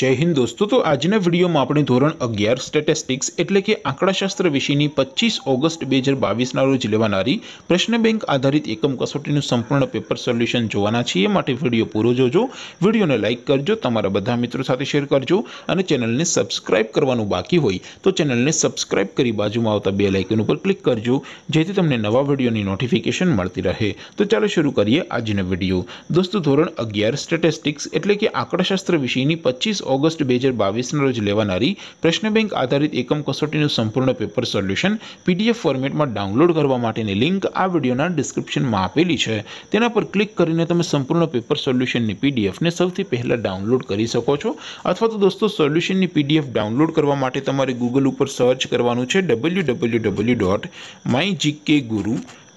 जय हिंद दोस्तों तो आज ने वीडियो म आपणो ધોરણ 11 स्टैटिस्टिक्स એટલે કે આંકડાશાસ્ત્ર વિષયની 25 ઓગસ્ટ 2022 ના રોજ લેવાણારી પ્રશ્ન બેંક આધારિત એકમ કસોટીનું સંપૂર્ણ પેપર સોલ્યુશન જોવાના છે માટે વિડિયો પૂરો જોજો વિડિયોને લાઈક કરજો તમારા બધા મિત્રો સાથે શેર કરજો અને ચેનલને સબ્સ્ક્રાઇબ કરવાનું બાકી હોય તો ચેનલને સબ્સ્ક્રાઇબ કરી बाजूમાં આવતા બેલ આઇકન ઉપર ક્લિક કરજો જેથી તમને નવા વિડિયોની નોટિફિકેશન મળતી રહે તો ચાલો શરૂ કરીએ આજનો વિડિયો दोस्तों ધોરણ 11 स्टैटिस्टिक्स એટલે કે આંકડાશાસ્ત્ર વિષયની 25 ત્રીસ ઓગસ્ટ બે હજાર બાવીસના રોજ લેવાનારી પ્રશ્ન બેંક આધારિત એકમ કસોટીનું સંપૂર્ણ પેપર સોલ્યુશન પીડીએફ ફોર્મેટમાં ડાઉનલોડ કરવા માટેની લિંક આ વિડીયોના ડિસ્ક્રિપ્શનમાં આપેલી છે તેના પર ક્લિક કરીને તમે સંપૂર્ણ પેપર સોલ્યુશનની પીડીએફને સૌથી પહેલાં ડાઉનલોડ કરી શકો છો અથવા તો દોસ્તો સોલ્યુશનની પીડીએફ ડાઉનલોડ કરવા માટે તમારે ગૂગલ ઉપર સર્ચ કરવાનું છે W W W dot my GK guru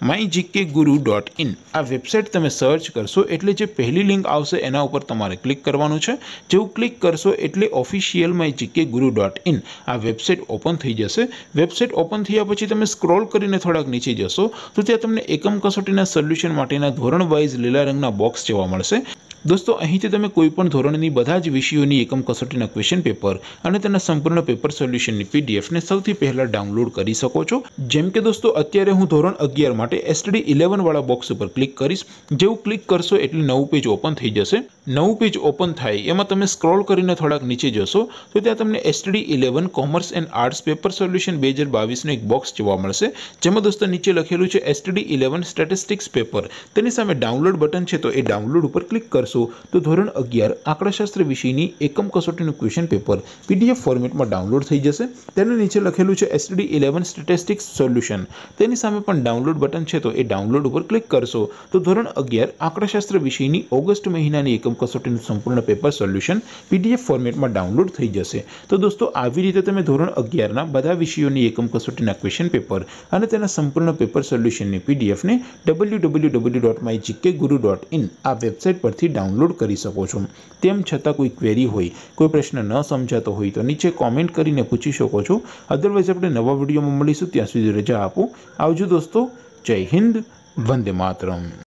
my GK guru dot in આ વેબસાઇટ તમે સર્ચ કરશો એટલે જે પહેલી લિંક આવશે એના ઉપર તમારે ક્લિક કરવાનું છે જેવું ક્લિક કરશો એટલે official my GK guru dot in આ વેબસાઇટ ઓપન થઈ જશે વેબસાઇટ ઓપન થયા પછી તમે સ્ક્રોલ કરીને થોડાક નીચે જશો તો ત્યાં તમને એકમ કસોટીના સોલ્યુશન માટેના ધોરણ વાઇઝ લીલા રંગના બોક્સ જોવા મળશે દોસ્તો અહીંથી તમે કોઈપણ ધોરણની બધા જ વિષયોની એકમ કસોટીના ક્વેશ્ચન પેપર અને તેના સંપૂર્ણ પેપર સોલ્યુશનની પીડીએફને સૌથી પહેલાં ડાઉનલોડ કરી શકો છો જેમ કે દોસ્તો અત્યારે હું ધોરણ અગિયાર માટે એસટીડી ઇલેવનવાળા બોક્સ ઉપર ક્લિક કરીશ જેવું ક્લિક કરશો એટલે નવું પેજ ઓપન થઈ જશે નવ પેજ ઓપન થાય એમાં તમે સ્ક્રોલ કરીને થોડક નીચે જશો તો ત્યાં તમને STD 11 commerce and arts paper solution 2022 નો એક બોક્સ જોવા મળશે જેમાં દોસ્તો નીચે લખેલું છે STD 11 સ્ટેટિસ્ટિક્સ પેપર તેની સામે ડાઉનલોડ બટન છે તો એ ડાઉનલોડ ઉપર ક્લિક કરશો તો ધોરણ 11 આંકડાશાસ્ત્ર વિષયની એકમ કસોટીનું ક્વેશ્ચન પેપર PDF ફોર્મેટમાં ડાઉનલોડ થઈ જશે તેની નીચે લખેલું છે STD 11 સ્ટેટિસ્ટિક્સ સોલ્યુશન તેની સામે પણ ડાઉનલોડ બટન છે તો એ ડાઉનલોડ ઉપર ક્લિક કરશો તો ધોરણ 11 આંકડાશાસ્ત્ર વિષયની ઓગસ્ટ મહિનાની કોસટિન સંપૂર્ણ પેપર સોલ્યુશન પીડીએફ ફોર્મેટમાં ડાઉનલોડ થઈ જશે તો દોસ્તો આવી રીતે તમે ધોરણ 11 ના બધા વિષયોની એકમ કસોટીના ક્વેશ્ચન પેપર અને તેના સંપૂર્ણ પેપર સોલ્યુશનની પીડીએફ ને www.mygkguru.in આ વેબસાઈટ પરથી ડાઉનલોડ કરી શકો છો તેમ છત કોઈ ક્વેરી હોય કોઈ પ્રશ્ન ન સમજાતો હોય તો નીચે કમેન્ટ કરીને પૂછી શકો છો અધરવાઈસ આપણે નવા વિડિયોમાં મળીશું ત્યાં સુધી જય આપું આવજો દોસ્તો જય હિન્દ વંદે માતરમ